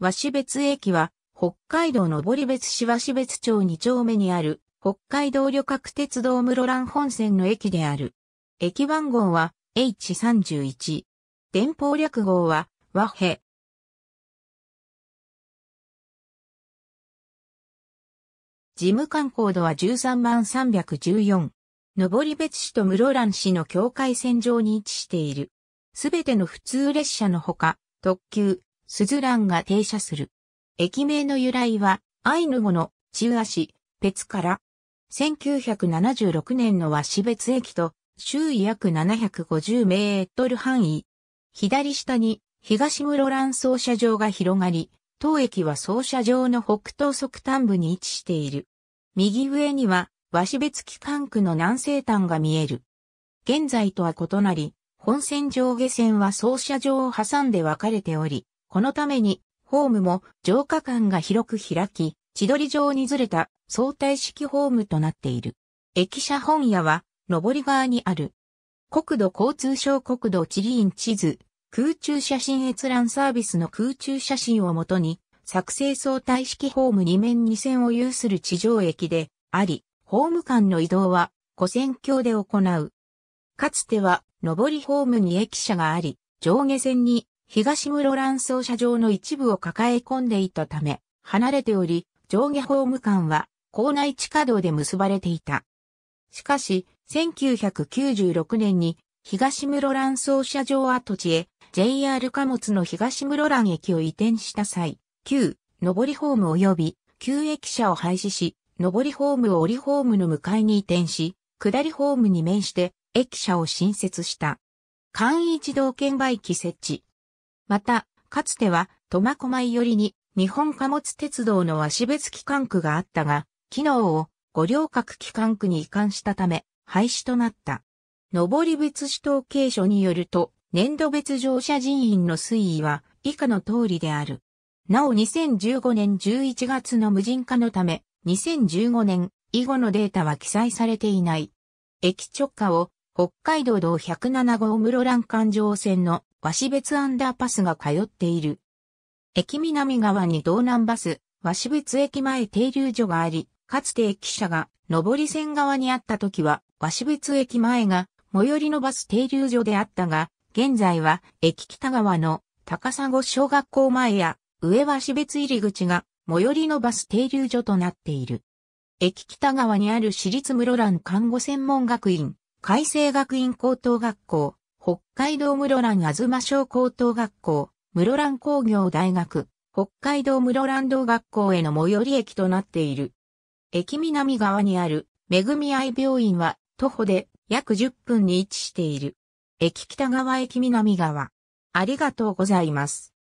和紙別駅は、北海道登別市和紙別町2丁目にある、北海道旅客鉄道室蘭本線の駅である。駅番号は H31。電報略号は和平。事務官コードは13万314。登別市と室蘭市の境界線上に位置している。すべての普通列車のほか、特急、スズランが停車する。駅名の由来は、アイヌ語の中足、別から、1976年の和紙別駅と、周囲約750メートル範囲。左下に、東室蘭操車場が広がり、当駅は操車場の北東側端部に位置している。右上には、和紙別機関区の南西端が見える。現在とは異なり、本線上下線は操車場を挟んで分かれており、このために、ホームも城下間が広く開き、千鳥状にずれた相対式ホームとなっている。駅舎本屋は、上り側にある。国土交通省国土地理院地図、空中写真閲覧サービスの空中写真をもとに、作成相対式ホーム2面2線を有する地上駅であり、ホーム間の移動は、古線橋で行う。かつては、上りホームに駅舎があり、上下線に東室蘭奏社場の一部を抱え込んでいたため、離れており、上下ホーム間は、校内地下道で結ばれていた。しかし、1996年に、東室蘭奏社場跡地へ、JR 貨物の東室蘭駅を移転した際、旧、上りホーム及び、旧駅舎を廃止し、上りホームを折りホームの向かいに移転し、下りホームに面して、駅舎を新設した。簡易自動券売機設置、また、かつては、苫小牧寄りに、日本貨物鉄道の足別機関区があったが、機能を五稜郭機関区に移管したため、廃止となった。上り別指統計書によると、年度別乗車人員の推移は以下の通りである。なお2015年11月の無人化のため、2015年以後のデータは記載されていない。駅直下を北海道道107号室蘭環状線の和紙別アンダーパスが通っている。駅南側に道南バス、和紙別駅前停留所があり、かつて駅舎が上り線側にあった時は、和紙別駅前が最寄りのバス停留所であったが、現在は駅北側の高砂小学校前や上和紙別入り口が最寄りのバス停留所となっている。駅北側にある私立室蘭看護専門学院、海星学院高等学校、北海道室蘭あずま小高等学校、室蘭工業大学、北海道室蘭道学校への最寄り駅となっている。駅南側にある、めぐみ愛病院は、徒歩で約10分に位置している。駅北側駅南側。ありがとうございます。